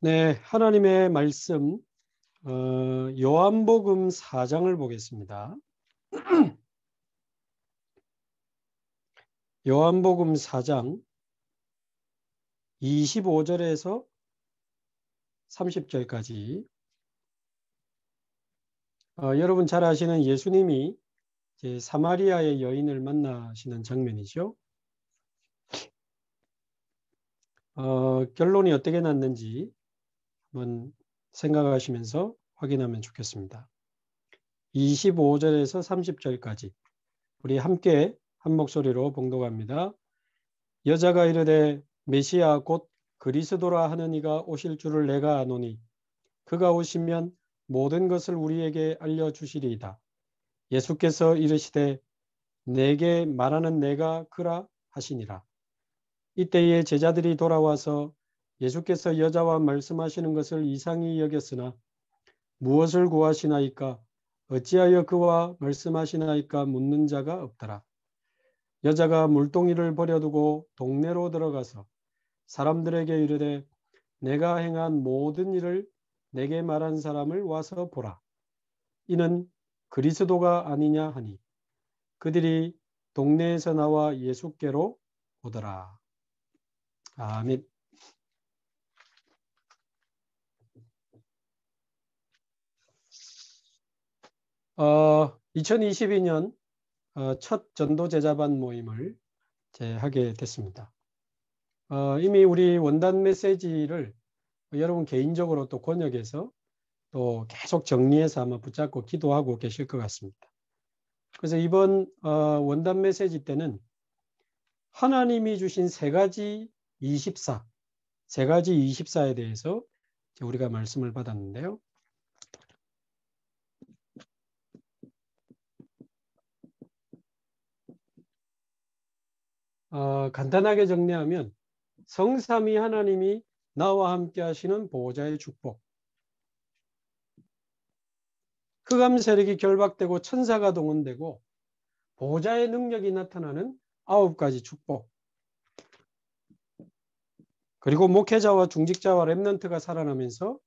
네, 하나님의 말씀 어, 요한복음 4장을 보겠습니다. 요한복음 4장 25절에서 30절까지 어, 여러분 잘 아시는 예수님이 사마리아의 여인을 만나시는 장면이죠. 어, 결론이 어떻게 났는지 한번 생각하시면서 확인하면 좋겠습니다. 25절에서 30절까지 우리 함께 한 목소리로 봉독합니다. 여자가 이르되 메시아 곧 그리스도라 하느니가 오실 줄을 내가 아노니 그가 오시면 모든 것을 우리에게 알려 주시리이다. 예수께서 이르시되 내게 말하는 내가 그라 하시니라. 이때에 제자들이 돌아와서 예수께서 여자와 말씀하시는 것을 이상히 여겼으나 무엇을 구하시나이까 어찌하여 그와 말씀하시나이까 묻는 자가 없더라. 여자가 물동이를 버려두고 동네로 들어가서 사람들에게 이르되 내가 행한 모든 일을 내게 말한 사람을 와서 보라. 이는 그리스도가 아니냐 하니 그들이 동네에서 나와 예수께로 오더라. 아멘. 어, 2022년 어, 첫 전도 제자반 모임을 하게 됐습니다. 어, 이미 우리 원단 메시지를 여러분 개인적으로 또 권역에서 또 계속 정리해서 아마 붙잡고 기도하고 계실 것 같습니다. 그래서 이번 어, 원단 메시지 때는 하나님이 주신 세 가지 24, 세 가지 24에 대해서 우리가 말씀을 받았는데요. 어, 간단하게 정리하면 성삼위 하나님이 나와 함께 하시는 보호자의 축복 흑암 그 세력이 결박되고 천사가 동원되고 보호자의 능력이 나타나는 아홉 가지 축복 그리고 목회자와 중직자와 랩넌트가 살아나면서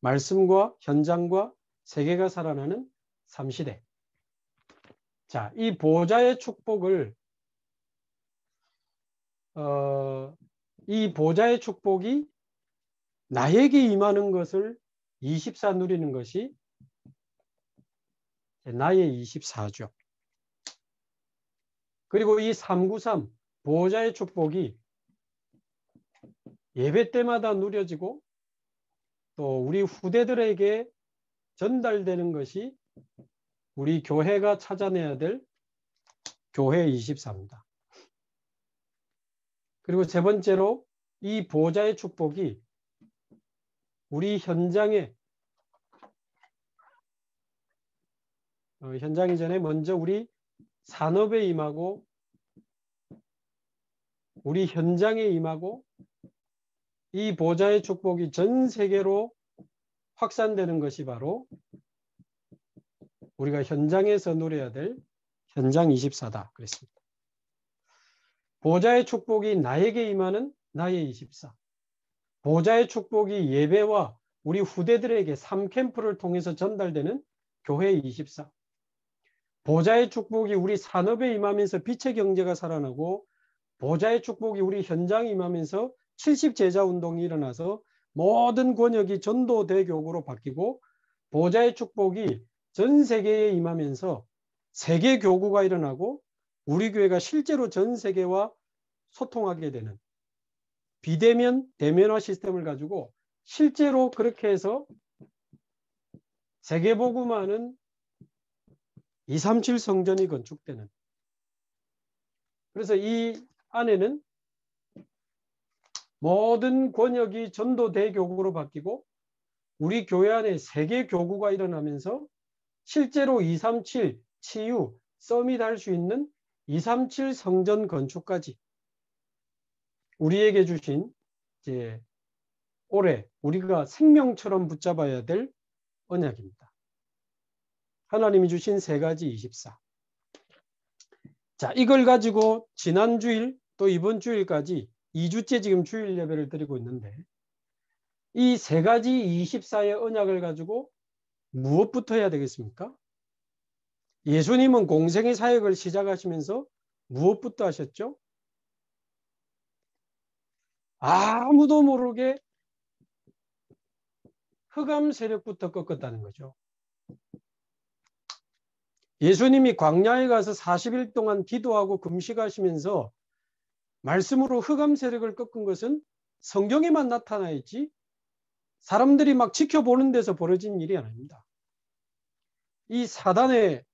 말씀과 현장과 세계가 살아나는 삼시대 자, 이 보호자의 축복을 어, 이 보좌의 축복이 나에게 임하는 것을 24 누리는 것이 나의 24죠. 그리고 이 393 보호자의 축복이 예배 때마다 누려지고 또 우리 후대들에게 전달되는 것이 우리 교회가 찾아내야 될 교회 24입니다. 그리고 세 번째로 이 보호자의 축복이 우리 현장에 어, 현장 이전에 먼저 우리 산업에 임하고 우리 현장에 임하고 이 보좌의 축복이 전 세계로 확산되는 것이 바로 우리가 현장에서 누려야 될 현장 24다 그랬습니다. 보좌의 축복이 나에게 임하는 나의 24. 보좌의 축복이 예배와 우리 후대들에게 3캠프를 통해서 전달되는 교회 24. 보좌의 축복이 우리 산업에 임하면서 빛의 경제가 살아나고 보좌의 축복이 우리 현장에 임하면서 70제자 운동이 일어나서 모든 권역이 전도 대교구로 바뀌고 보좌의 축복이 전 세계에 임하면서 세계 교구가 일어나고 우리 교회가 실제로 전 세계와 소통하게 되는 비대면 대면화 시스템을 가지고 실제로 그렇게 해서 세계보고만은 237 성전이 건축되는 그래서 이 안에는 모든 권역이 전도대교구로 바뀌고 우리 교회 안에 세계 교구가 일어나면서 실제로 237 치유 썸이 달 수 있는 237 성전 건축까지 우리에게 주신 이제 올해 우리가 생명처럼 붙잡아야 될 언약입니다. 하나님이 주신 세 가지 24. 자, 이걸 가지고 지난 주일 또 이번 주일까지 2주째 지금 주일 예배를 드리고 있는데 이 세 가지 24의 언약을 가지고 무엇부터 해야 되겠습니까? 예수님은 공생의 사역을 시작하시면서 무엇부터 하셨죠? 아무도 모르게 흑암 세력부터 꺾었다는 거죠. 예수님이 광야에 가서 40일 동안 기도하고 금식하시면서 말씀으로 흑암 세력을 꺾은 것은 성경에만 나타나 있지 사람들이 막 지켜보는 데서 벌어진 일이 아닙니다. 이 사단의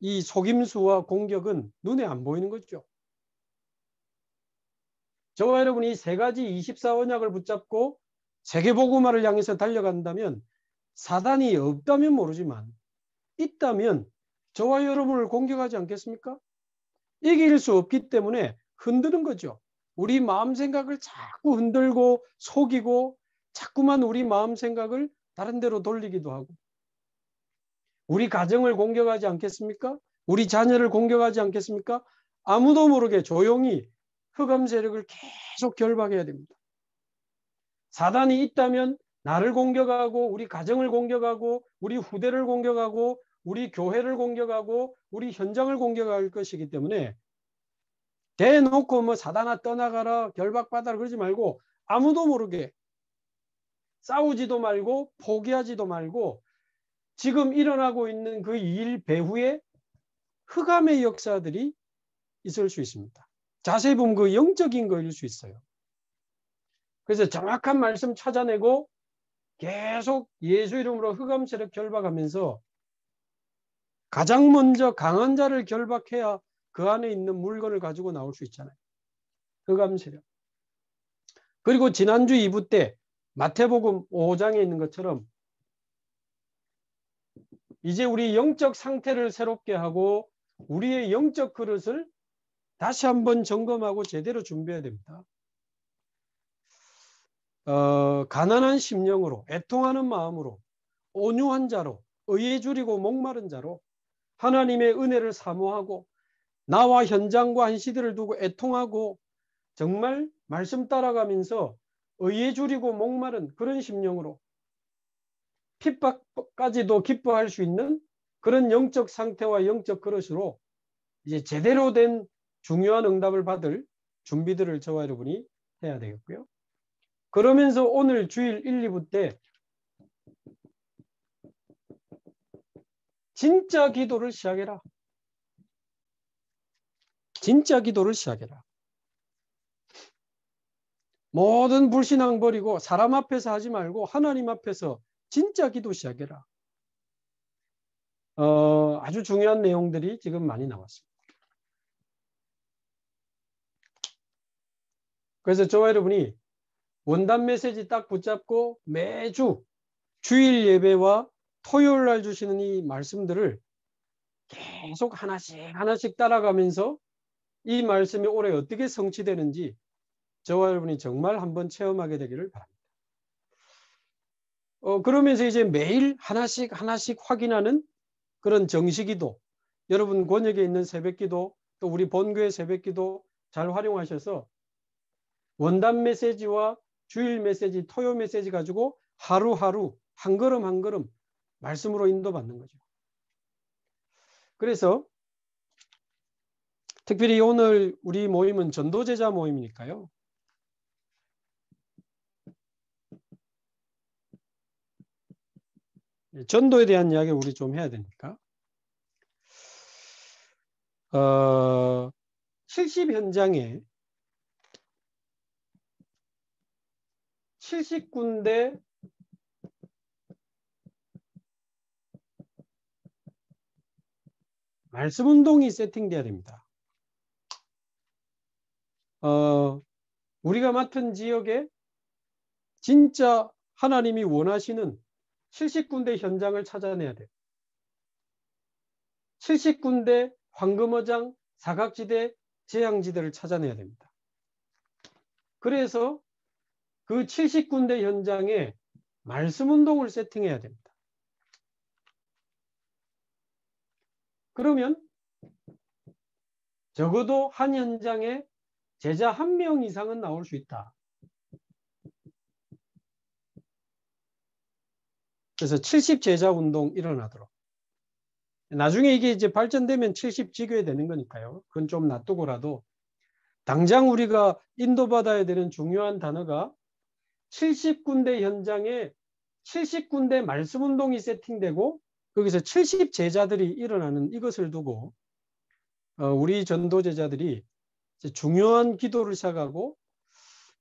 이 속임수와 공격은 눈에 안 보이는 거죠. 저와 여러분이 세 가지 2 4원약을 붙잡고 세계보고마를 향해서 달려간다면 사단이 없다면 모르지만 있다면 저와 여러분을 공격하지 않겠습니까? 이길 수 없기 때문에 흔드는 거죠. 우리 마음 생각을 자꾸 흔들고 속이고 자꾸만 우리 마음 생각을 다른 데로 돌리기도 하고 우리 가정을 공격하지 않겠습니까? 우리 자녀를 공격하지 않겠습니까? 아무도 모르게 조용히 흑암 세력을 계속 결박해야 됩니다. 사단이 있다면 나를 공격하고 우리 가정을 공격하고 우리 후대를 공격하고 우리 교회를 공격하고 우리 현장을 공격할 것이기 때문에 대놓고 뭐 사단아 떠나가라 결박받아라 그러지 말고 아무도 모르게 싸우지도 말고 포기하지도 말고 지금 일어나고 있는 그 일 배후에 흑암의 역사들이 있을 수 있습니다. 자세히 보면 그 영적인 거일 수 있어요. 그래서 정확한 말씀 찾아내고 계속 예수 이름으로 흑암세력 결박하면서 가장 먼저 강한 자를 결박해야 그 안에 있는 물건을 가지고 나올 수 있잖아요. 흑암세력. 그리고 지난주 2부 때 마태복음 5장에 있는 것처럼 이제 우리 영적 상태를 새롭게 하고 우리의 영적 그릇을 다시 한번 점검하고 제대로 준비해야 됩니다. 어, 가난한 심령으로 애통하는 마음으로 온유한 자로 의에 줄이고 목마른 자로 하나님의 은혜를 사모하고 나와 현장과 한 시대를 두고 애통하고 정말 말씀 따라가면서 의에 줄이고 목마른 그런 심령으로 핍박까지도 기뻐할 수 있는 그런 영적 상태와 영적 그릇으로 이제 제대로 된 중요한 응답을 받을 준비들을 저와 여러분이 해야 되겠고요. 그러면서 오늘 주일 1, 2부 때 진짜 기도를 시작해라. 진짜 기도를 시작해라. 모든 불신앙 버리고 사람 앞에서 하지 말고 하나님 앞에서 진짜 기도 시작해라. 어, 아주 중요한 내용들이 지금 많이 나왔습니다. 그래서 저와 여러분이 원단 메시지 딱 붙잡고 매주 주일 예배와 토요일 날 주시는 이 말씀들을 계속 하나씩 하나씩 따라가면서 이 말씀이 올해 어떻게 성취되는지 저와 여러분이 정말 한번 체험하게 되기를 바랍니다. 어, 그러면서 이제 매일 하나씩 하나씩 확인하는 그런 정식기도 여러분 권역에 있는 새벽기도 또 우리 본교의 새벽기도 잘 활용하셔서 원단 메시지와 주일 메시지, 토요 메시지 가지고 하루하루 한 걸음 한 걸음 말씀으로 인도받는 거죠. 그래서 특별히 오늘 우리 모임은 전도제자 모임이니까요. 전도에 대한 이야기 우리 좀 해야 되니까. 어, 실습 현장에 7 0군데 말씀 운동이 세팅되어야 됩니다. 어, 우리가 맡은 지역에 진짜 하나님이 원하시는 70군데 현장을 찾아내야 돼요. 70군데 황금어장, 사각지대, 재앙지대를 찾아내야 됩니다. 그래서 그 70군데 현장에 말씀 운동을 세팅해야 됩니다. 그러면 적어도 한 현장에 제자 한 명 이상은 나올 수 있다. 그래서 70 제자 운동 일어나도록. 나중에 이게 이제 발전되면 70 지교에 되는 거니까요. 그건 좀 놔두고라도 당장 우리가 인도받아야 되는 중요한 단어가 70군데 현장에 70군데 말씀운동이 세팅되고 거기서 70 제자들이 일어나는 이것을 두고 어, 우리 전도 제자들이 중요한 기도를 시작하고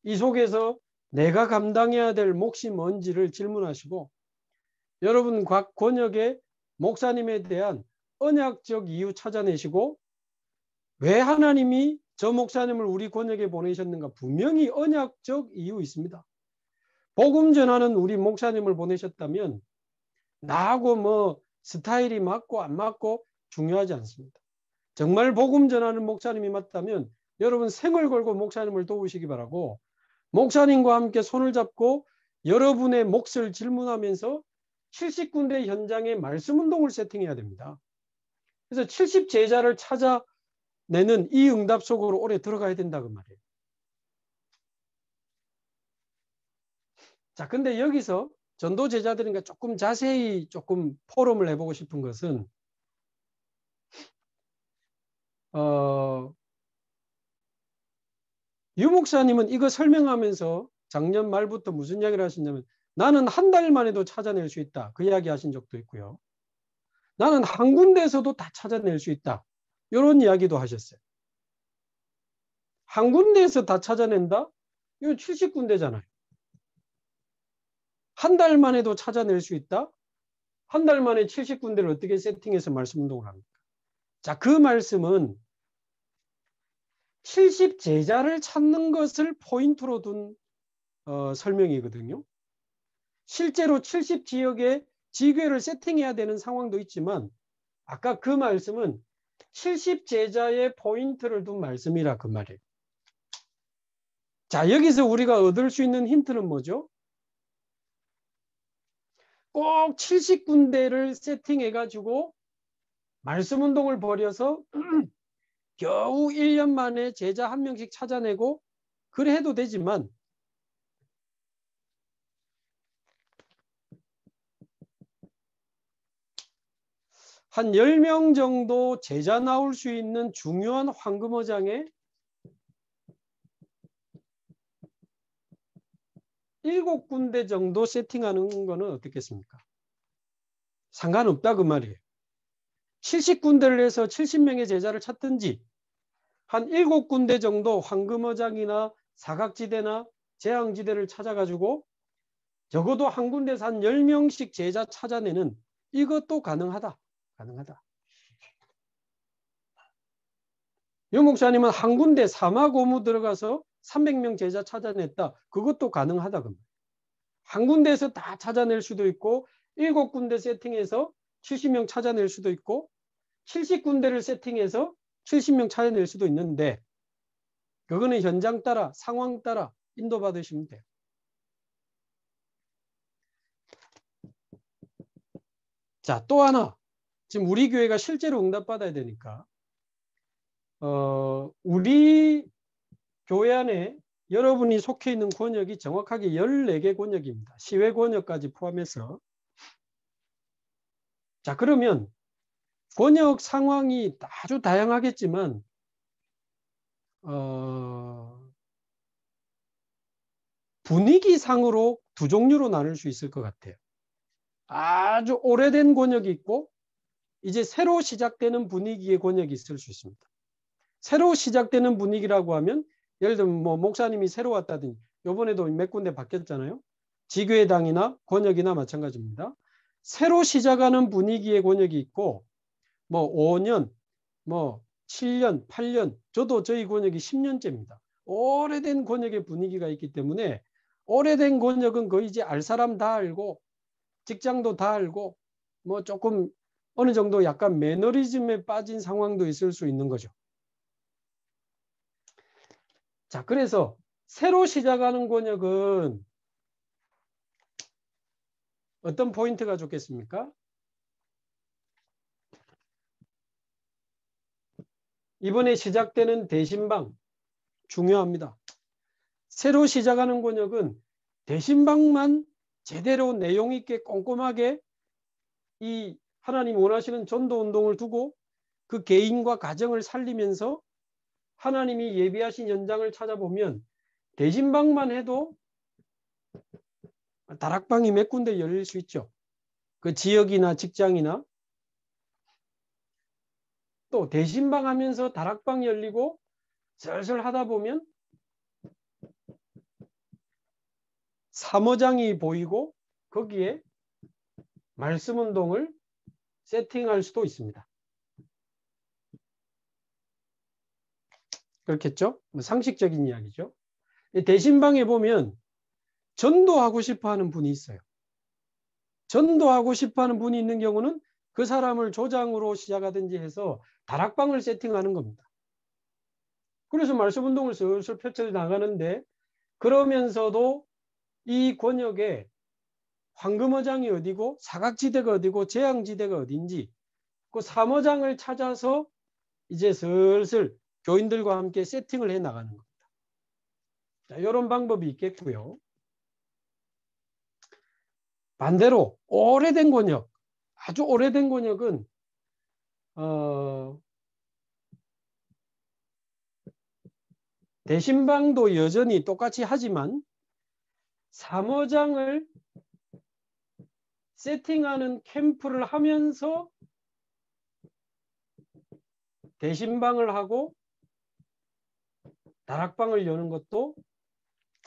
이 속에서 내가 감당해야 될 몫이 뭔지를 질문하시고 여러분 곽 권역의 목사님에 대한 언약적 이유 찾아내시고 왜 하나님이 저 목사님을 우리 권역에 보내셨는가 분명히 언약적 이유 있습니다. 복음 전하는 우리 목사님을 보내셨다면 나하고 뭐 스타일이 맞고 안 맞고 중요하지 않습니다. 정말 복음 전하는 목사님이 맞다면 여러분 생을 걸고 목사님을 도우시기 바라고 목사님과 함께 손을 잡고 여러분의 몫을 질문하면서 70군데 현장에 말씀 운동을 세팅해야 됩니다. 그래서 70 제자를 찾아내는 이 응답 속으로 오래 들어가야 된다고 그 말해요 자, 근데 여기서 전도 제자들인가 그러니까 조금 자세히 조금 포럼을 해보고 싶은 것은 어, 유 목사님은 이거 설명하면서 작년 말부터 무슨 이야기를 하셨냐면 나는 한 달만 에도 찾아낼 수 있다. 그 이야기 하신 적도 있고요. 나는 한 군데에서도 다 찾아낼 수 있다. 이런 이야기도 하셨어요. 한 군데에서 다 찾아낸다? 이거 70군데잖아요. 한달 만에도 찾아낼 수 있다? 한 달 만에 70군데를 어떻게 세팅해서 말씀 운동을 합니까? 자, 그 말씀은 70 제자를 찾는 것을 포인트로 둔 어, 설명이거든요. 실제로 70 지역에 지교회를 세팅해야 되는 상황도 있지만 아까 그 말씀은 70 제자의 포인트를 둔 말씀이라 그 말이에요. 자, 여기서 우리가 얻을 수 있는 힌트는 뭐죠? 꼭 70군데를 세팅해가지고 말씀 운동을 벌여서 겨우 1년 만에 제자 한 명씩 찾아내고 그래 도 되지만 한 10명 정도 제자 나올 수 있는 중요한 황금어장에 일곱 군데 정도 세팅하는 거는 어떻겠습니까? 상관없다 그 말이에요. 70군데를 해서 70명의 제자를 찾든지 한 7군데 정도 황금어장이나 사각지대나 재앙지대를 찾아가지고 적어도 한 군데서 한 10명씩 제자 찾아내는 이것도 가능하다. 가능하다. 유 목사님은 한 군데 사막 오무 들어가서 300명 제자 찾아냈다. 그것도 가능하다. 그 한 군데에서 다 찾아낼 수도 있고 7군데 세팅해서 70명 찾아낼 수도 있고 70군데를 세팅해서 70명 찾아낼 수도 있는데 그거는 현장 따라 상황 따라 인도받으시면 돼요. 자, 또 하나. 지금 우리 교회가 실제로 응답받아야 되니까 어, 우리 교회 안에 여러분이 속해 있는 권역이 정확하게 14개 권역입니다. 시외 권역까지 포함해서. 자, 그러면 권역 상황이 아주 다양하겠지만 어, 분위기상으로 두 종류로 나눌 수 있을 것 같아요. 아주 오래된 권역이 있고 이제 새로 시작되는 분위기의 권역이 있을 수 있습니다. 새로 시작되는 분위기라고 하면 예를 들면 뭐 목사님이 새로 왔다든지 요번에도 몇 군데 바뀌었잖아요. 지교회당이나 권역이나 마찬가지입니다. 새로 시작하는 분위기의 권역이 있고 뭐 5년, 뭐 7년, 8년 저도 저희 권역이 10년째입니다. 오래된 권역의 분위기가 있기 때문에 오래된 권역은 거의 이제 알 사람 다 알고 직장도 다 알고 뭐 조금 어느 정도 약간 매너리즘에 빠진 상황도 있을 수 있는 거죠. 자, 그래서 새로 시작하는 권역은 어떤 포인트가 좋겠습니까? 이번에 시작되는 대신방 중요합니다. 새로 시작하는 권역은 대신방만 제대로 내용 있게 꼼꼼하게 이 하나님 원하시는 전도 운동을 두고 그 개인과 가정을 살리면서 하나님이 예비하신 연장을 찾아보면 대진방만 해도 다락방이 몇 군데 열릴 수 있죠. 그 지역이나 직장이나 또 대신방 하면서 다락방 열리고 슬슬 하다 보면 사모장이 보이고 거기에 말씀 운동을 세팅할 수도 있습니다. 그렇겠죠? 상식적인 이야기죠. 대신방에 보면 전도하고 싶어하는 분이 있어요. 전도하고 싶어하는 분이 있는 경우는 그 사람을 조장으로 시작하든지 해서 다락방을 세팅하는 겁니다. 그래서 말씀 운동을 슬슬 펼쳐 나가는데 그러면서도 이 권역에 황금어장이 어디고 사각지대가 어디고 재앙지대가 어딘지 그 삼어장을 찾아서 이제 슬슬 교인들과 함께 세팅을 해 나가는 겁니다. 자, 이런 방법이 있겠고요. 반대로 오래된 권역, 아주 오래된 권역은 어, 대신방도 여전히 똑같이 하지만 사모장을 세팅하는 캠프를 하면서 대신방을 하고 다락방을 여는 것도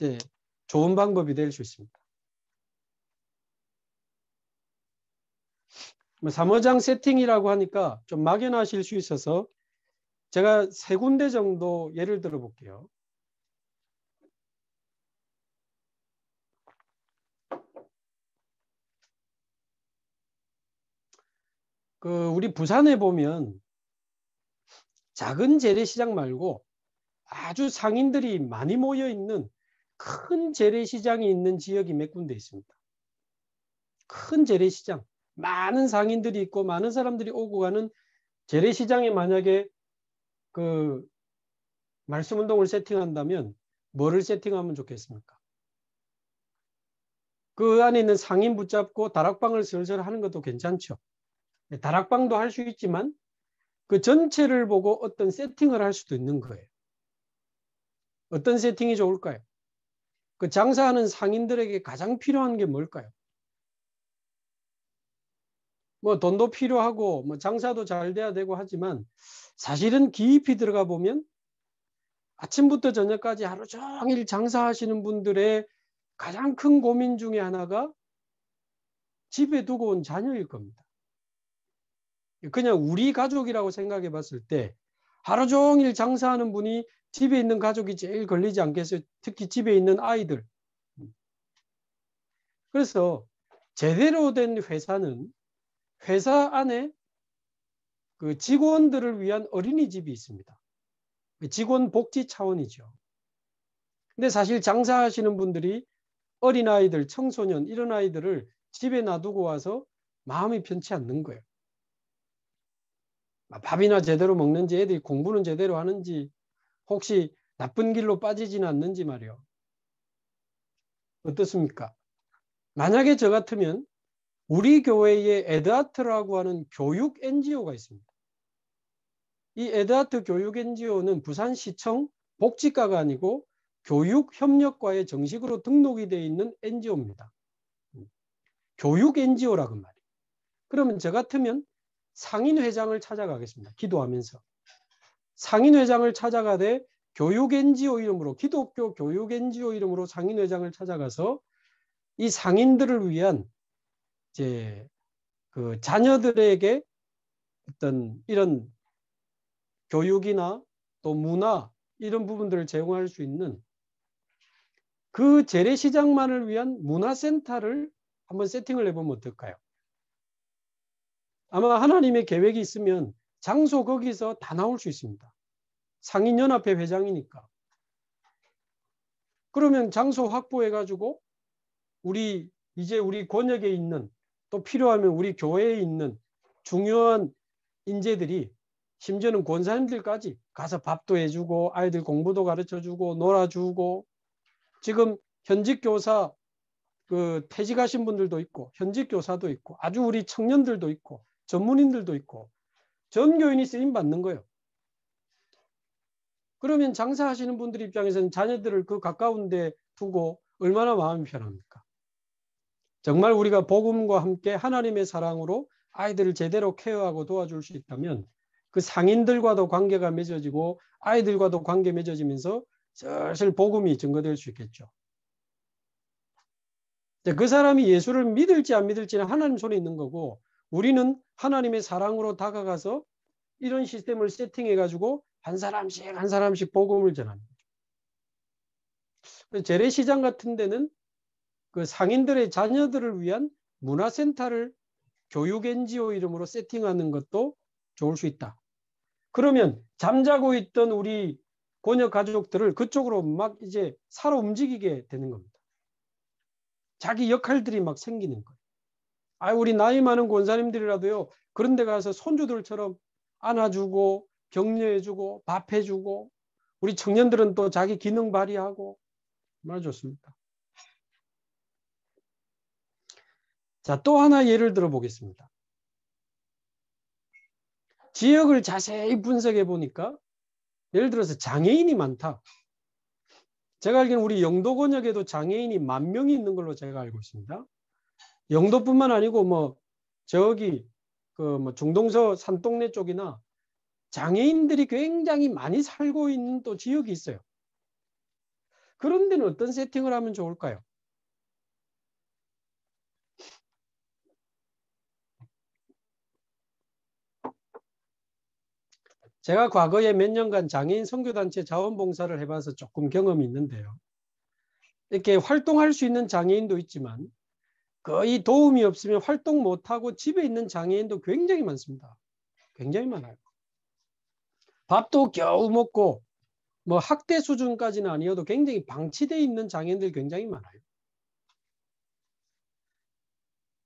네, 좋은 방법이 될 수 있습니다. 사모장 뭐 세팅이라고 하니까 좀 막연하실 수 있어서 제가 세 군데 정도 예를 들어 볼게요. 그 우리 부산에 보면 작은 재래시장 말고 아주 상인들이 많이 모여 있는 큰 재래시장이 있는 지역이 몇 군데 있습니다. 큰 재래시장, 많은 상인들이 있고 많은 사람들이 오고 가는 재래시장에 만약에 그 말씀 운동을 세팅한다면 뭐를 세팅하면 좋겠습니까? 그 안에 있는 상인 붙잡고 다락방을 슬슬 하는 것도 괜찮죠. 예, 다락방도 할 수 있지만 그 전체를 보고 어떤 세팅을 할 수도 있는 거예요. 어떤 세팅이 좋을까요? 그 장사하는 상인들에게 가장 필요한 게 뭘까요? 뭐 돈도 필요하고 뭐 장사도 잘 돼야 되고 하지만 사실은 깊이 들어가 보면 아침부터 저녁까지 하루 종일 장사하시는 분들의 가장 큰 고민 중에 하나가 집에 두고 온 자녀일 겁니다. 그냥 우리 가족이라고 생각해 봤을 때 하루 종일 장사하는 분이 집에 있는 가족이 제일 걸리지 않겠어요? 특히 집에 있는 아이들. 그래서 제대로 된 회사는 회사 안에 그 직원들을 위한 어린이집이 있습니다. 그 직원 복지 차원이죠. 근데 사실 장사하시는 분들이 어린아이들, 청소년 이런 아이들을 집에 놔두고 와서 마음이 편치 않는 거예요. 아, 밥이나 제대로 먹는지 애들이 공부는 제대로 하는지 혹시 나쁜 길로 빠지진 않는지 말이요. 어떻습니까? 만약에 저 같으면 우리 교회에 에드하트라고 하는 교육 NGO가 있습니다. 이에드하트 교육 NGO는 부산시청 복지과가 아니고 교육협력과에 정식으로 등록이 되어 있는 NGO입니다. 교육 NGO라고 말이에요. 그러면 저 같으면 상인 회장을 찾아가겠습니다. 기도하면서. 상인회장을 찾아가되 교육엔지오 이름으로 기독교 교육엔지오 이름으로 상인회장을 찾아가서 이 상인들을 위한 이제 그 자녀들에게 어떤 이런 교육이나 또 문화 이런 부분들을 제공할 수 있는 그 재래시장만을 위한 문화센터를 한번 세팅을 해보면 어떨까요? 아마 하나님의 계획이 있으면 장소 거기서 다 나올 수 있습니다. 상인연합회 회장이니까. 그러면 장소 확보해가지고 우리 이제 우리 권역에 있는 또 필요하면 우리 교회에 있는 중요한 인재들이 심지어는 권사님들까지 가서 밥도 해주고 아이들 공부도 가르쳐주고 놀아주고 지금 현직 교사 그 퇴직하신 분들도 있고 현직 교사도 있고 아주 우리 청년들도 있고 전문인들도 있고 전교인이 쓰임 받는 거예요. 그러면 장사하시는 분들 입장에서는 자녀들을 그 가까운데 두고 얼마나 마음이 편합니까? 정말 우리가 복음과 함께 하나님의 사랑으로 아이들을 제대로 케어하고 도와줄 수 있다면 그 상인들과도 관계가 맺어지고 아이들과도 관계 맺어지면서 슬슬 복음이 증거될 수 있겠죠. 그 사람이 예수를 믿을지 안 믿을지는 하나님 손에 있는 거고 우리는 하나님의 사랑으로 다가가서 이런 시스템을 세팅해 가지고 한 사람씩 한 사람씩 복음을 전합니다. 그 재래시장 같은 데는 그 상인들의 자녀들을 위한 문화센터를 교육 NGO 이름으로 세팅하는 것도 좋을 수 있다. 그러면 잠자고 있던 우리 권역 가족들을 그쪽으로 막 이제 살아 움직이게 되는 겁니다. 자기 역할들이 막 생기는 거예요. 아 우리 나이 많은 권사님들이라도요 그런 데 가서 손주들처럼 안아주고 격려해주고 밥해주고 우리 청년들은 또 자기 기능 발휘하고 얼마나 좋습니까? 자, 또 하나 예를 들어 보겠습니다. 지역을 자세히 분석해 보니까 예를 들어서 장애인이 많다. 제가 알기로는 우리 영도권역에도 장애인이 만 명이 있는 걸로 제가 알고 있습니다. 영도뿐만 아니고 뭐 저기 그 뭐 중동서 산동네 쪽이나 장애인들이 굉장히 많이 살고 있는 또 지역이 있어요. 그런 데는 어떤 세팅을 하면 좋을까요? 제가 과거에 몇 년간 장애인 선교단체 자원봉사를 해봐서 조금 경험이 있는데요. 이렇게 활동할 수 있는 장애인도 있지만 거의 그 도움이 없으면 활동 못하고 집에 있는 장애인도 굉장히 많습니다. 굉장히 많아요. 밥도 겨우 먹고 뭐 학대 수준까지는 아니어도 굉장히 방치되어 있는 장애인들 굉장히 많아요.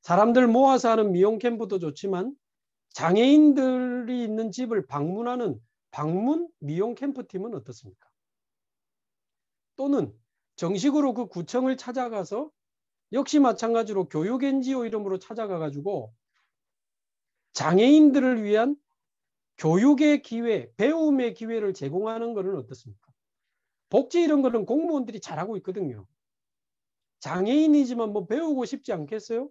사람들 모아서 하는 미용 캠프도 좋지만 장애인들이 있는 집을 방문하는 방문 미용 캠프 팀은 어떻습니까? 또는 정식으로 그 구청을 찾아가서 역시 마찬가지로 교육 NGO 이름으로 찾아가 가지고 장애인들을 위한 교육의 기회, 배움의 기회를 제공하는 것은 어떻습니까? 복지 이런 거는 공무원들이 잘하고 있거든요. 장애인이지만 뭐 배우고 싶지 않겠어요?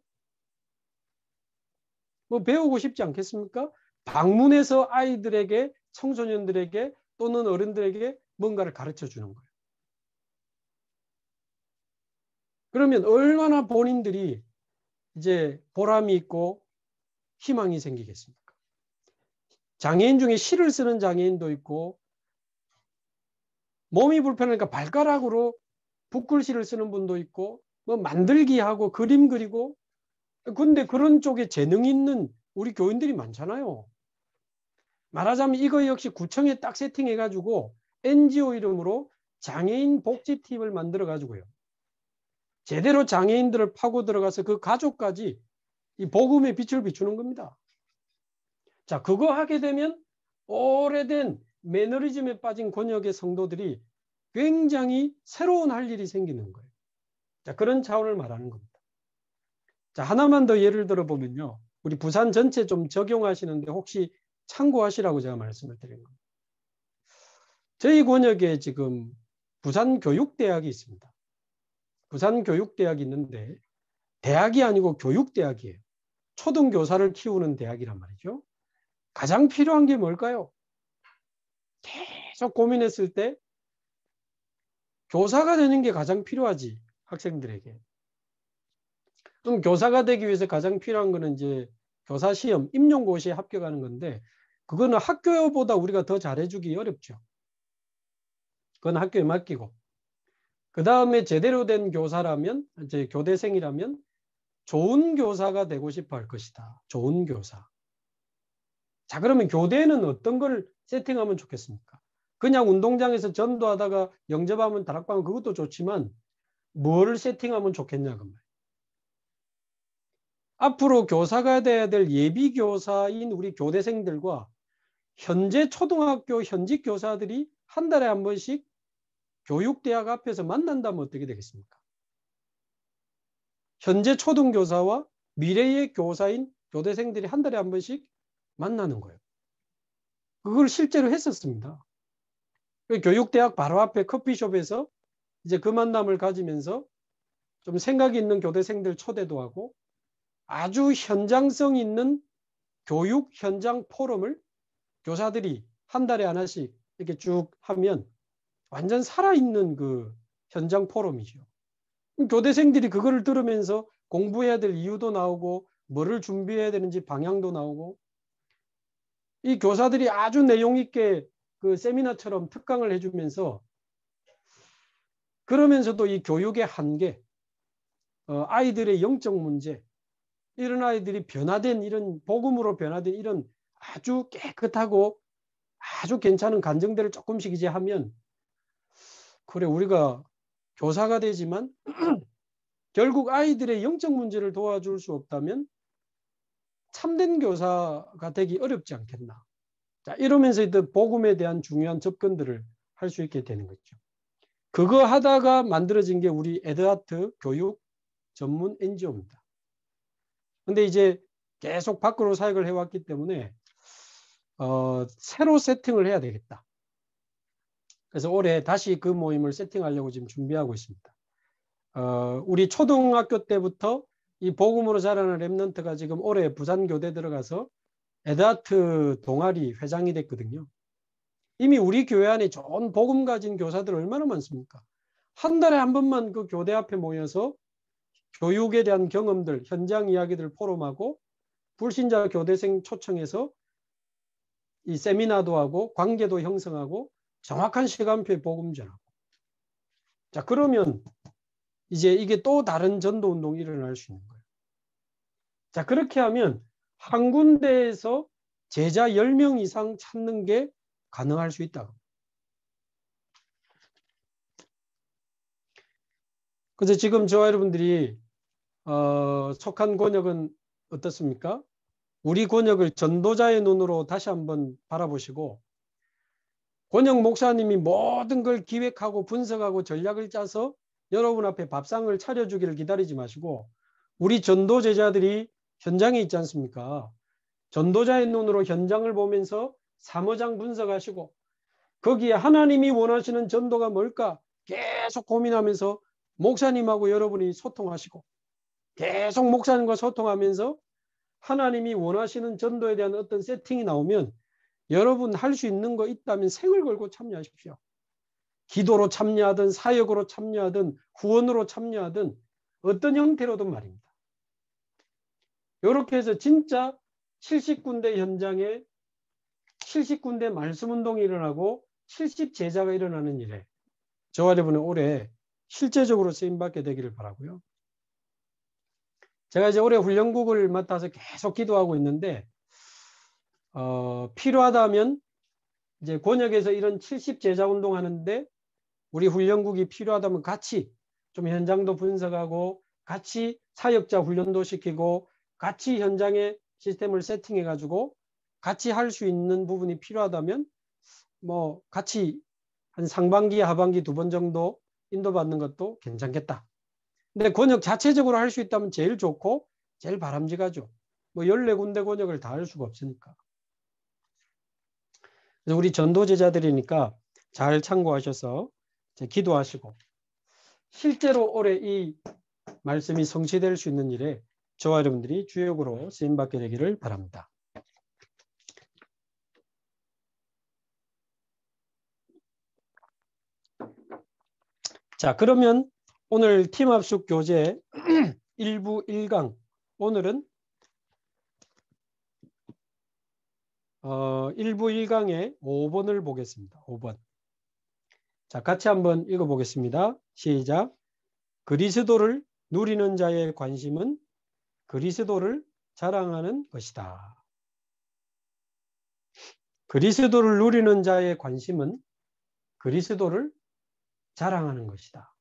뭐 배우고 싶지 않겠습니까? 방문해서 아이들에게 청소년들에게 또는 어른들에게 뭔가를 가르쳐 주는 거예요. 그러면 얼마나 본인들이 이제 보람이 있고 희망이 생기겠습니까? 장애인 중에 시를 쓰는 장애인도 있고 몸이 불편하니까 발가락으로 붓글씨를 쓰는 분도 있고 뭐 만들기 하고 그림 그리고 근데 그런 쪽에 재능 있는 우리 교인들이 많잖아요. 말하자면 이거 역시 구청에 딱 세팅해 가지고 NGO 이름으로 장애인 복지팀을 만들어 가지고요. 제대로 장애인들을 파고 들어가서 그 가족까지 이 복음의 빛을 비추는 겁니다. 자, 그거 하게 되면 오래된 매너리즘에 빠진 권역의 성도들이 굉장히 새로운 할 일이 생기는 거예요. 자, 그런 차원을 말하는 겁니다. 자, 하나만 더 예를 들어 보면요. 우리 부산 전체 좀 적용하시는데 혹시 참고하시라고 제가 말씀을 드린 겁니다. 저희 권역에 지금 부산 교육대학이 있습니다. 부산교육대학이 있는데 대학이 아니고 교육대학이에요. 초등교사를 키우는 대학이란 말이죠. 가장 필요한 게 뭘까요? 계속 고민했을 때 교사가 되는 게 가장 필요하지 학생들에게. 그럼 교사가 되기 위해서 가장 필요한 거는 이제 교사 시험 임용고시에 합격하는 건데 그거는 학교보다 우리가 더 잘해주기 어렵죠. 그건 학교에 맡기고 그 다음에 제대로 된 교사라면 이제 교대생이라면 좋은 교사가 되고 싶어 할 것이다. 좋은 교사. 자 그러면 교대는 어떤 걸 세팅하면 좋겠습니까? 그냥 운동장에서 전도하다가 영접하면 다락방 그것도 좋지만 뭘 세팅하면 좋겠냐 그 말. 앞으로 교사가 돼야 될 예비 교사인 우리 교대생들과 현재 초등학교 현직 교사들이 한 달에 한 번씩 교육대학 앞에서 만난다면 어떻게 되겠습니까? 현재 초등교사와 미래의 교사인 교대생들이 한 달에 한 번씩 만나는 거예요. 그걸 실제로 했었습니다. 그 교육대학 바로 앞에 커피숍에서 이제 그 만남을 가지면서 좀 생각이 있는 교대생들 초대도 하고 아주 현장성 있는 교육 현장 포럼을 교사들이 한 달에 하나씩 이렇게 쭉 하면 완전 살아있는 그 현장 포럼이죠. 교대생들이 그거를 들으면서 공부해야 될 이유도 나오고 뭐를 준비해야 되는지 방향도 나오고 이 교사들이 아주 내용 있게 그 세미나처럼 특강을 해주면서 그러면서도 이 교육의 한계, 어, 아이들의 영적 문제, 이런 아이들이 변화된 이런 복음으로 변화된 이런 아주 깨끗하고 아주 괜찮은 간증들을 조금씩 이제 하면 그래 우리가 교사가 되지만 결국 아이들의 영적 문제를 도와줄 수 없다면 참된 교사가 되기 어렵지 않겠나. 자, 이러면서 이제 복음에 대한 중요한 접근들을 할 수 있게 되는 거죠. 그거 하다가 만들어진 게 우리 에드하트 교육 전문 NGO입니다. 근데 이제 계속 밖으로 사역을 해왔기 때문에 어, 새로 세팅을 해야 되겠다. 그래서 올해 다시 그 모임을 세팅하려고 지금 준비하고 있습니다. 어, 우리 초등학교 때부터 이 복음으로 자라는 랩넌트가 지금 올해 부산 교대 들어가서 에다트 동아리 회장이 됐거든요. 이미 우리 교회 안에 좋은 복음 가진 교사들 얼마나 많습니까? 한 달에 한 번만 그 교대 앞에 모여서 교육에 대한 경험들, 현장 이야기들 포럼하고 불신자 교대생 초청해서 이 세미나도 하고 관계도 형성하고 정확한 시간표에 복음 전하고. 자 그러면 이제 이게 또 다른 전도 운동이 일어날 수 있는 거예요. 자 그렇게 하면 한 군데에서 제자 10명 이상 찾는 게 가능할 수 있다. 그래서 지금 저와 여러분들이 어, 속한 권역은 어떻습니까? 우리 권역을 전도자의 눈으로 다시 한번 바라보시고 권영 목사님이 모든 걸 기획하고 분석하고 전략을 짜서 여러분 앞에 밥상을 차려주기를 기다리지 마시고 우리 전도 제자들이 현장에 있지 않습니까? 전도자의 눈으로 현장을 보면서 사모장 분석하시고 거기에 하나님이 원하시는 전도가 뭘까 계속 고민하면서 목사님하고 여러분이 소통하시고 계속 목사님과 소통하면서 하나님이 원하시는 전도에 대한 어떤 세팅이 나오면 여러분 할 수 있는 거 있다면 생을 걸고 참여하십시오. 기도로 참여하든 사역으로 참여하든 후원으로 참여하든 어떤 형태로든 말입니다. 이렇게 해서 진짜 70군데 현장에 70군데 말씀운동이 일어나고 70 제자가 일어나는 일에 저와 여러분은 올해 실제적으로 쓰임받게 되기를 바라고요. 제가 이제 올해 훈련국을 맡아서 계속 기도하고 있는데 어, 필요하다면 이제 권역에서 이런 70 제자 운동하는데 우리 훈련국이 필요하다면 같이 좀 현장도 분석하고 같이 사역자 훈련도 시키고 같이 현장에 시스템을 세팅해 가지고 같이 할 수 있는 부분이 필요하다면 뭐 같이 한 상반기 하반기 두 번 정도 인도받는 것도 괜찮겠다. 근데 권역 자체적으로 할 수 있다면 제일 좋고 제일 바람직하죠. 뭐 14군데 권역을 다 할 수가 없으니까. 그래서 우리 전도 제자들이니까 잘 참고하셔서 기도하시고 실제로 올해 이 말씀이 성취될 수 있는 일에 저와 여러분들이 주역으로 쓰임 받게 되기를 바랍니다. 자, 그러면 오늘 팀합숙 교재 1부 1강 오늘은 어, 1부 1강의 5번을 보겠습니다. 5번. 자, 같이 한번 읽어보겠습니다. 시작. 그리스도를 누리는 자의 관심은 그리스도를 자랑하는 것이다. 그리스도를 누리는 자의 관심은 그리스도를 자랑하는 것이다.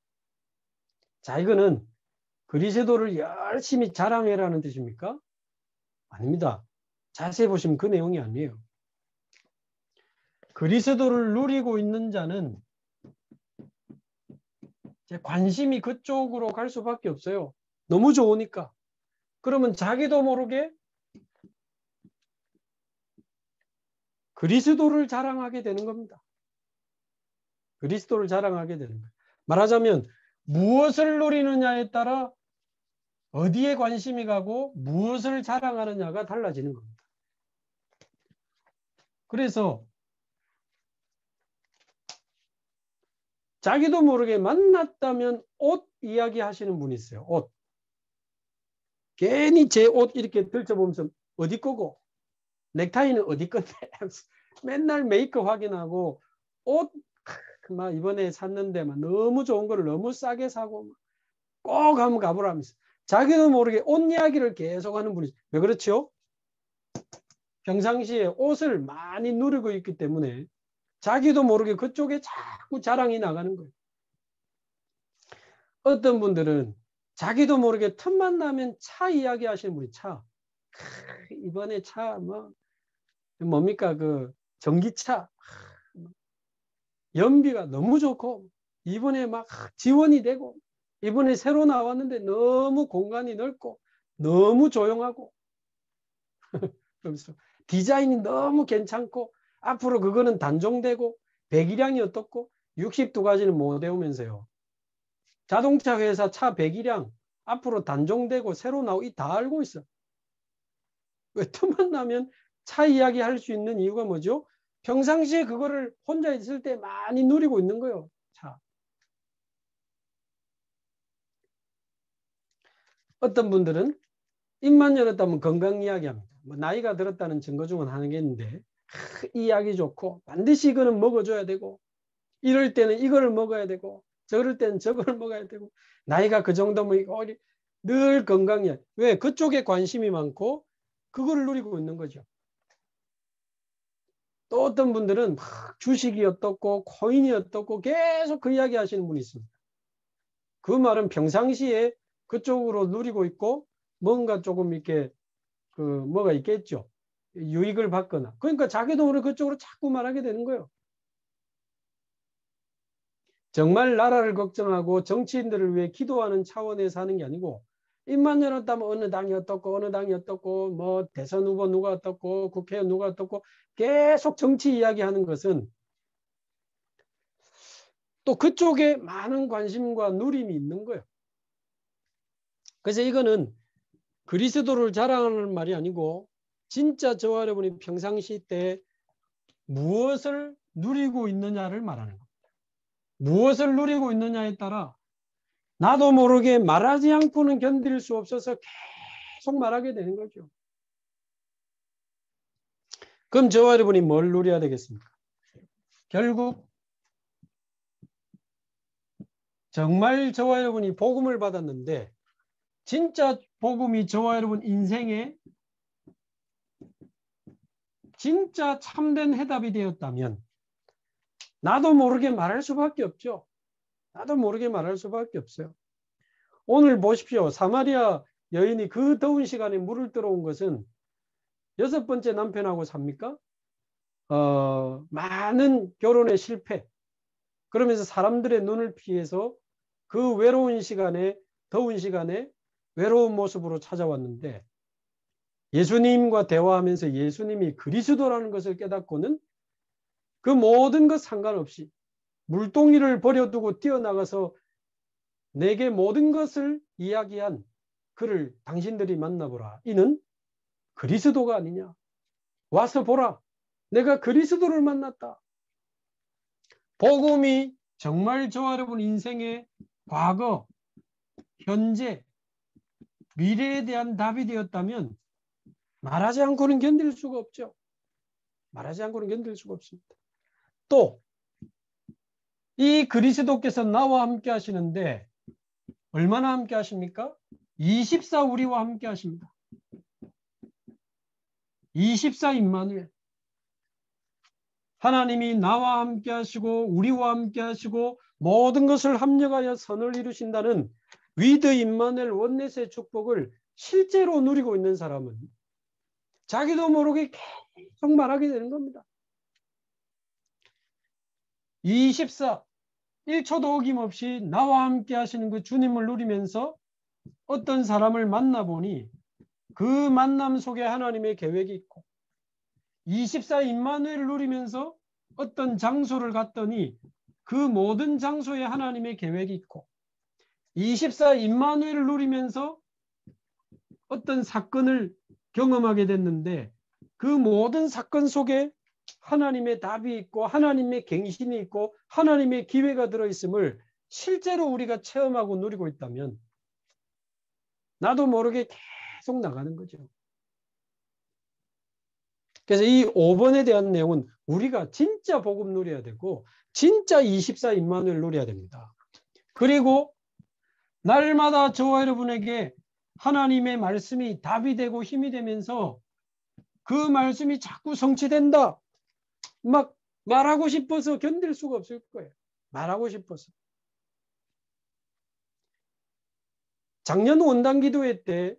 자, 이거는 그리스도를 열심히 자랑해라는 뜻입니까? 아닙니다. 자세히 보시면 그 내용이 아니에요. 그리스도를 누리고 있는 자는 이제 관심이 그쪽으로 갈 수밖에 없어요. 너무 좋으니까. 그러면 자기도 모르게 그리스도를 자랑하게 되는 겁니다. 그리스도를 자랑하게 되는 거예요. 말하자면 무엇을 누리느냐에 따라 어디에 관심이 가고 무엇을 자랑하느냐가 달라지는 겁니다. 그래서 자기도 모르게 만났다면 옷 이야기 하시는 분이 있어요. 옷. 괜히 제 옷 이렇게 들춰보면서 어디 거고 넥타이는 어디 건데 맨날 메이크업 확인하고 옷 막 이번에 샀는데 막 너무 좋은 걸 너무 싸게 사고 꼭 한번 가보라면서 자기도 모르게 옷 이야기를 계속하는 분이 왜 그렇죠? 평상시에 옷을 많이 누르고 있기 때문에 자기도 모르게 그쪽에 자꾸 자랑이 나가는 거예요. 어떤 분들은 자기도 모르게 틈만 나면 차 이야기 하시는 분이 차. 크, 이번에 차, 뭐, 뭡니까, 그, 전기차. 연비가 너무 좋고, 이번에 막 지원이 되고, 이번에 새로 나왔는데 너무 공간이 넓고, 너무 조용하고. 그러면서 디자인이 너무 괜찮고 앞으로 그거는 단종되고 배기량이 어떻고 62가지는 0못 외우면서요. 자동차 회사 차 배기량 앞으로 단종되고 새로 나오 이 다 알고 있어. 왜 틈만 나면 차 이야기 할 수 있는 이유가 뭐죠? 평상시에 그거를 혼자 있을 때 많이 누리고 있는 거예요. 차. 어떤 분들은 입만 열었다면 건강 이야기합니다. 뭐 나이가 들었다는 증거 중은 하는 게 있는데 이 약이 좋고 반드시 이거는 먹어줘야 되고 이럴 때는 이거를 먹어야 되고 저럴 때는 저걸 먹어야 되고 나이가 그 정도면 어리, 늘건강이 왜? 그쪽에 관심이 많고 그거를 누리고 있는 거죠. 또 어떤 분들은 막 주식이 어떻고 코인이 어떻고 계속 그 이야기 하시는 분이 있습니다. 그 말은 평상시에 그쪽으로 누리고 있고 뭔가 조금 이렇게 그 뭐가 있겠죠. 유익을 받거나. 그러니까 자기도 모르 그쪽으로 자꾸 말하게 되는 거예요. 정말 나라를 걱정하고 정치인들을 위해 기도하는 차원에서 하는 게 아니고 입만 열었다면 어느 당이 어떻고 어느 당이 어떻고 뭐 대선 후보 누가 어떻고 국회의원 누가 어떻고 계속 정치 이야기하는 것은 또 그쪽에 많은 관심과 누림이 있는 거예요. 그래서 이거는 그리스도를 자랑하는 말이 아니고 진짜 저와 여러분이 평상시 때 무엇을 누리고 있느냐를 말하는 겁니다. 무엇을 누리고 있느냐에 따라 나도 모르게 말하지 않고는 견딜 수 없어서 계속 말하게 되는 거죠. 그럼 저와 여러분이 뭘 누려야 되겠습니까? 결국 정말 저와 여러분이 복음을 받았는데 진짜 복음이 저와 여러분 인생에 진짜 참된 해답이 되었다면 나도 모르게 말할 수밖에 없죠. 나도 모르게 말할 수밖에 없어요. 오늘 보십시오. 사마리아 여인이 그 더운 시간에 물을 들어온 것은 여섯 번째 남편하고 삽니까? 어, 많은 결혼의 실패. 그러면서 사람들의 눈을 피해서 그 외로운 시간에, 더운 시간에 외로운 모습으로 찾아왔는데 예수님과 대화하면서 예수님이 그리스도라는 것을 깨닫고는 그 모든 것 상관없이 물동이를 버려두고 뛰어나가서 내게 모든 것을 이야기한 그를 당신들이 만나보라. 이는 그리스도가 아니냐. 와서 보라. 내가 그리스도를 만났다. 복음이 정말 저 여러분 인생의 과거, 현재, 미래에 대한 답이 되었다면 말하지 않고는 견딜 수가 없죠. 말하지 않고는 견딜 수가 없습니다. 또 이 그리스도께서 나와 함께 하시는데 얼마나 함께 하십니까? 24 우리와 함께 하십니다. 24 임마누엘. 하나님이 나와 함께 하시고 우리와 함께 하시고 모든 것을 합력하여 선을 이루신다는 위드 임마넬 원넷의 축복을 실제로 누리고 있는 사람은 자기도 모르게 계속 말하게 되는 겁니다. 24. 1초도 어김없이 나와 함께 하시는 그 주님을 누리면서 어떤 사람을 만나보니 그 만남 속에 하나님의 계획이 있고 24 임마누엘을 누리면서 어떤 장소를 갔더니 그 모든 장소에 하나님의 계획이 있고 24 임마누엘을 누리면서 어떤 사건을 경험하게 됐는데 그 모든 사건 속에 하나님의 답이 있고 하나님의 갱신이 있고 하나님의 기회가 들어 있음을 실제로 우리가 체험하고 누리고 있다면 나도 모르게 계속 나가는 거죠. 그래서 이 5번에 대한 내용은 우리가 진짜 복음 누려야 되고 진짜 24 임마누엘 누려야 됩니다. 그리고 날마다 저와 여러분에게 하나님의 말씀이 답이 되고 힘이 되면서 그 말씀이 자꾸 성취된다. 막 말하고 싶어서 견딜 수가 없을 거예요. 말하고 싶어서. 작년 원단 기도회 때237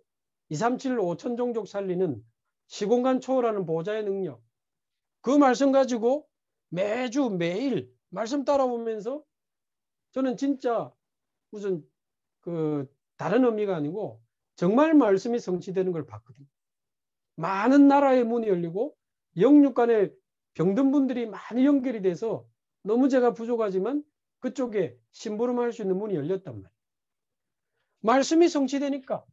5천 종족 살리는 시공간 초월하는 보좌의 능력. 그 말씀 가지고 매주 매일 말씀 따라보면서 저는 진짜 무슨 그 다른 의미가 아니고 정말 말씀이 성취되는 걸 봤거든요. 많은 나라의 문이 열리고 영육 간에 병든 분들이 많이 연결이 돼서 너무 제가 부족하지만 그쪽에 심부름할 수 있는 문이 열렸단 말이에요. 말씀이 성취되니까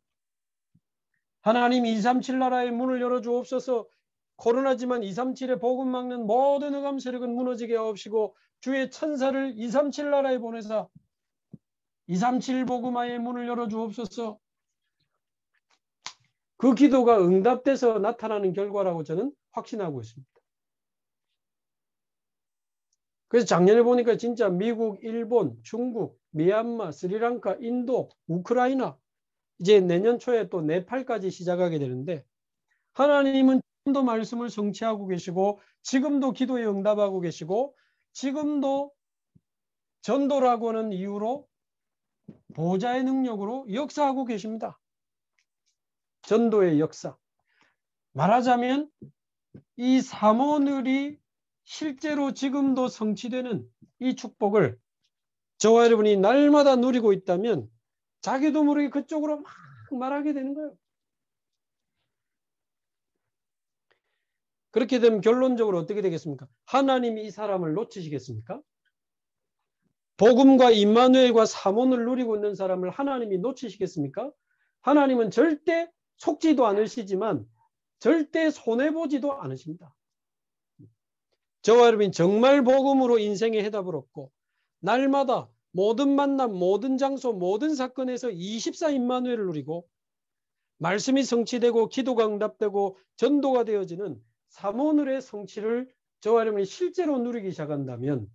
하나님 237 나라의 문을 열어주옵소서 코로나지만 2 3 7에 복음 막는 모든 의감 세력은 무너지게 하옵시고 주의 천사를 237 나라에 보내사 237보그마의 문을 열어 주옵소서. 그 기도가 응답돼서 나타나는 결과라고 저는 확신하고 있습니다. 그래서 작년에 보니까 진짜 미국, 일본, 중국, 미얀마, 스리랑카, 인도, 우크라이나 이제 내년 초에 또 네팔까지 시작하게 되는데 하나님은 지금도 말씀을 성취하고 계시고 지금도 기도에 응답하고 계시고 지금도 전도라고 하는 이유로 보좌의 능력으로 역사하고 계십니다. 전도의 역사. 말하자면 이사모늘이 실제로 지금도 성취되는 이 축복을 저와 여러분이 날마다 누리고 있다면 자기도 모르게 그쪽으로 막 말하게 되는 거예요. 그렇게 되면 결론적으로 어떻게 되겠습니까? 하나님이 이 사람을 놓치시겠습니까? 복음과 임마누엘과 사모을 누리고 있는 사람을 하나님이 놓치시겠습니까? 하나님은 절대 속지도 않으시지만 절대 손해보지도 않으십니다. 저와 여러분 정말 복음으로 인생의 해답을 얻고 날마다 모든 만남, 모든 장소, 모든 사건에서 24임마누엘 누리고 말씀이 성취되고 기도가 응답되고 전도가 되어지는 사모늘의 성취를 저와 여러분이 실제로 누리기 시작한다면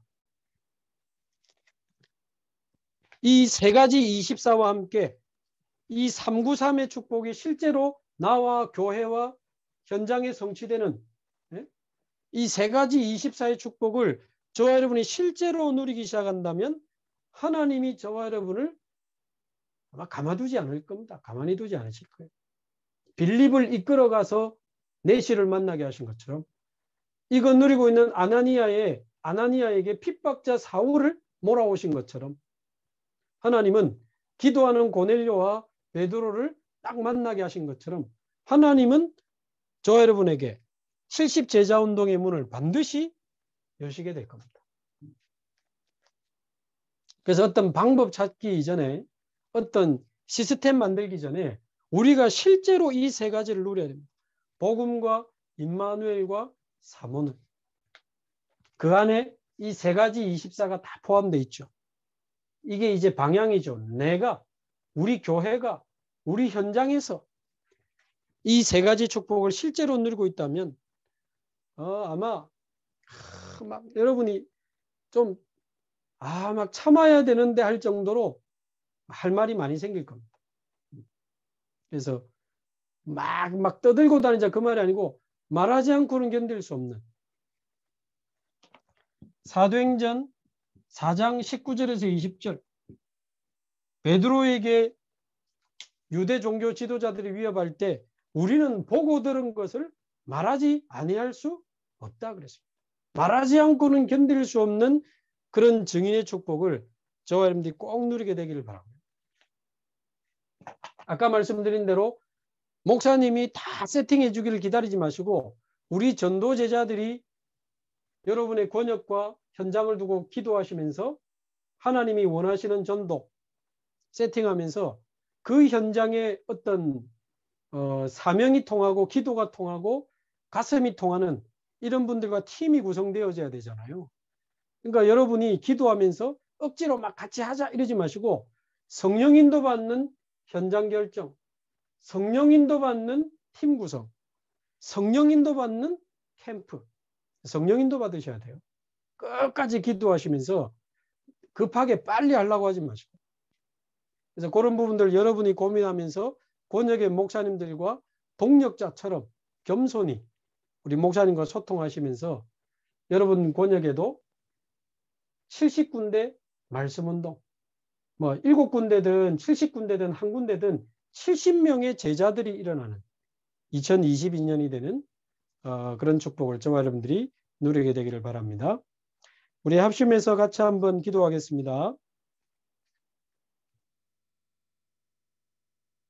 이세 가지 24와 함께 이 393의 축복이 실제로 나와 교회와 현장에 성취되는 예? 이세 가지 24의 축복을 저와 여러분이 실제로 누리기 시작한다면 하나님이 저와 여러분을 아마 가만두지 않을 겁니다. 가만히 두지 않으실 거예요. 빌립을 이끌어가서 내시를 네 만나게 하신 것처럼 이거 누리고 있는 아나니아의 아나니아에게 핍박자 사울을 몰아오신 것처럼 하나님은 기도하는 고넬료와 베드로를 딱 만나게 하신 것처럼 하나님은 저 여러분에게 70 제자 운동의 문을 반드시 여시게 될 겁니다. 그래서 어떤 방법 찾기 이전에 어떤 시스템 만들기 전에 우리가 실제로 이 세 가지를 누려야 됩니다. 복음과 임마누엘과 사모는 그 안에 이 세 가지 24가 다 포함되어 있죠. 이게 이제 방향이죠. 내가, 우리 교회가, 우리 현장에서 이 세 가지 축복을 실제로 누리고 있다면 어, 아마 하, 막 여러분이 좀 아, 막 참아야 되는데 할 정도로 할 말이 많이 생길 겁니다. 그래서 막, 막 떠들고 다니자 그 말이 아니고 말하지 않고는 견딜 수 없는 사도행전 4장 19절에서 20절 베드로에게 유대 종교 지도자들이 위협할 때 우리는 보고 들은 것을 말하지 아니할 수 없다 그랬습니다. 말하지 않고는 견딜 수 없는 그런 증인의 축복을 저와 여러분들이 꼭 누리게 되기를 바랍니다. 아까 말씀드린 대로 목사님이 다 세팅해 주기를 기다리지 마시고 우리 전도 제자들이 여러분의 권역과 현장을 두고 기도하시면서 하나님이 원하시는 전도 세팅하면서 그 현장에 어떤 어, 사명이 통하고 기도가 통하고 가슴이 통하는 이런 분들과 팀이 구성되어져야 되잖아요. 그러니까 여러분이 기도하면서 억지로 막 같이 하자 이러지 마시고 성령 인도 받는 현장 결정, 성령 인도 받는 팀 구성, 성령 인도 받는 캠프 성령인도 받으셔야 돼요. 끝까지 기도하시면서 급하게 빨리 하려고 하지 마시고. 그래서 그런 부분들 여러분이 고민하면서 권역의 목사님들과 동력자처럼 겸손히 우리 목사님과 소통하시면서 여러분 권역에도 70군데 말씀운동, 뭐 7군데든 70군데든 한 군데든 70명의 제자들이 일어나는 2022년이 되는 어, 그런 축복을 정와 여러분들이 누리게 되기를 바랍니다. 우리 합심해서 같이 한번 기도하겠습니다.